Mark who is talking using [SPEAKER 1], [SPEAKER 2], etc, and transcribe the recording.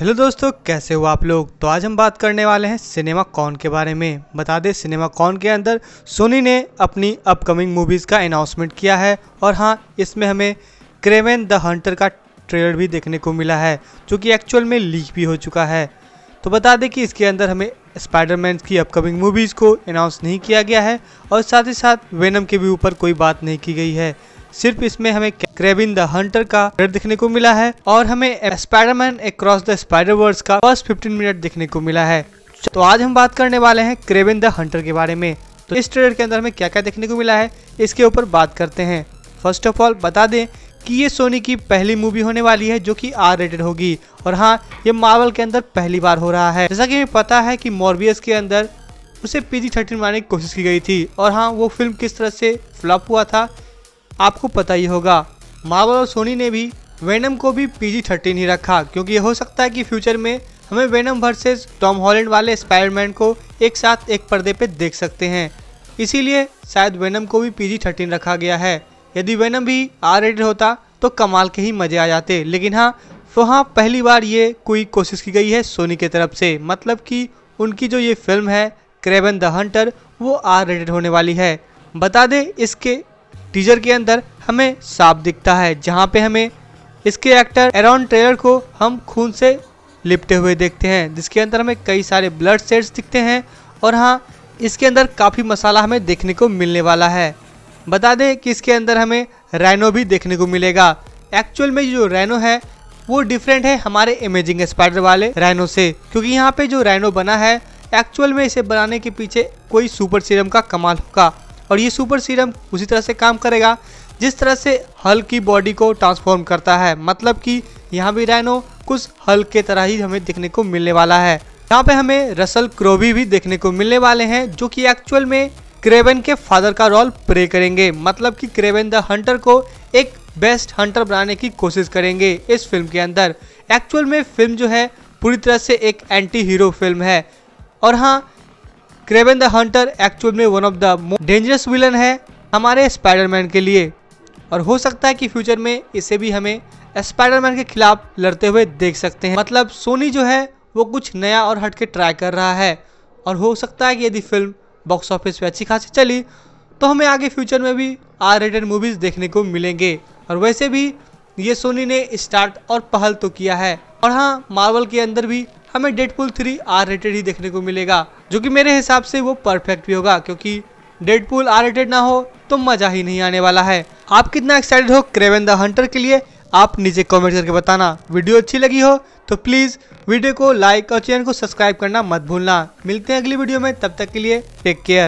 [SPEAKER 1] hello दोस्तों कैसे हो आप लोग तो आज हम बात करने वाले हैं सिनेमा कॉन के बारे में बता दें सिनेमा कॉन के अंदर सोनी ने अपनी अपकमिंग मूवीज़ का अनाउंसमेंट किया है और हाँ इसमें हमें क्रेवन द हंटर का ट्रेलर भी देखने को मिला है जो कि एक्चुअल में लीक भी हो चुका है तो बता दें कि इसके अंदर हमें स्पाइडरमैन की अपकमिंग मूवीज़ को अनाउंस नहीं किया गया है और साथ ही साथ वेनम के भी ऊपर कोई बात नहीं की गई है सिर्फ इसमें हमें क्रेबिन द हंटर का ट्रेलर देखने को मिला है और हमें Spiderman across the Spider verse का फर्स्ट फिफ्टीन मिनट देखने को मिला है तो आज हम बात करने वाले हैं क्रेबिन द हंटर के बारे में तो इस ट्रेलर के अंदर हमें क्या क्या देखने को मिला है इसके ऊपर बात करते हैं फर्स्ट ऑफ ऑल बता दें कि ये सोनी की पहली मूवी होने वाली है जो कि आर रेटेड होगी और हाँ ये मार्वल के अंदर पहली बार हो रहा है जैसा कि हमें पता है कि मॉर्बियस के अंदर उसे पी जी थर्टीन बनाने की कोशिश की गई थी और हाँ वो फिल्म किस तरह से फ्लॉप हुआ था आपको पता ही होगा मार्वल और सोनी ने भी वेनम को भी पीजी थर्टीन ही रखा क्योंकि हो सकता है कि फ्यूचर में हमें वेनम वर्सेस टॉम हॉलैंड वाले स्पायरमैन को एक साथ एक पर्दे पर देख सकते हैं इसीलिए शायद वेनम को भी पीजी थर्टीन रखा गया है यदि वेनम भी आर रेटेड होता तो कमाल के ही मज़े आ जाते लेकिन हाँ तो हाँ पहली बार ये कोई कोशिश की गई है सोनी की तरफ से मतलब कि उनकी जो ये फिल्म है क्रेबन द हंटर वो आर रेटेड होने वाली है बता दें इसके टीजर के अंदर हमें सांप दिखता है जहाँ पे हमें इसके एक्टर एरॉन ट्रेलर को हम खून से लिपटे हुए देखते हैं जिसके अंदर हमें कई सारे ब्लड सेट्स दिखते हैं और हाँ इसके अंदर काफ़ी मसाला हमें देखने को मिलने वाला है बता दें कि इसके अंदर हमें रैनो भी देखने को मिलेगा एक्चुअल में जो रैनो है वो डिफरेंट है हमारे इमेजिंग स्पाइडर वाले रैनो से क्योंकि यहाँ पे जो रैनो बना है एक्चुअल में इसे बनाने के पीछे कोई सुपर सीरम का कमाल होगा और ये सुपर सीरम उसी तरह से काम करेगा जिस तरह से हल की बॉडी को ट्रांसफॉर्म करता है मतलब कि यहाँ भी रैनो कुछ हल के तरह ही हमें देखने को मिलने वाला है यहाँ पे हमें रसल क्रोवी भी देखने को मिलने वाले हैं जो कि एक्चुअल में क्रेवन के फादर का रोल प्ले करेंगे मतलब कि क्रेवन द हंटर को एक बेस्ट हंटर बनाने की कोशिश करेंगे इस फिल्म के अंदर एक्चुअल में फिल्म जो है पूरी तरह से एक एंटी हीरो फिल्म है और हाँ क्रेवन द हंटर एक्चुअल में one of the most dangerous villain है हमारे स्पाइडरमैन के लिए और हो सकता है कि फ्यूचर में इसे भी हमें स्पाइडरमैन के खिलाफ लड़ते हुए देख सकते हैं मतलब सोनी जो है वो कुछ नया और हटके ट्राई कर रहा है और हो सकता है कि यदि फिल्म बॉक्स ऑफिस पे अच्छी खासी चली तो हमें आगे फ्यूचर में भी आर रेटेड मूवीज़ देखने को मिलेंगे और वैसे भी ये सोनी ने स्टार्ट और पहल तो किया है और हाँ मार्वल के अंदर भी हमें डेडपुल थ्री आर रेटेड ही देखने को मिलेगा जो कि मेरे हिसाब से वो परफेक्ट भी होगा क्योंकि पुल आर रेटेड ना हो तो मज़ा ही नहीं आने वाला है आप कितना एक्साइटेड हो क्रेवन द हंटर के लिए आप नीचे कमेंट करके बताना वीडियो अच्छी लगी हो तो प्लीज़ वीडियो को लाइक और चैनल को सब्सक्राइब करना मत भूलना मिलते हैं अगली वीडियो में तब तक के लिए टेक केयर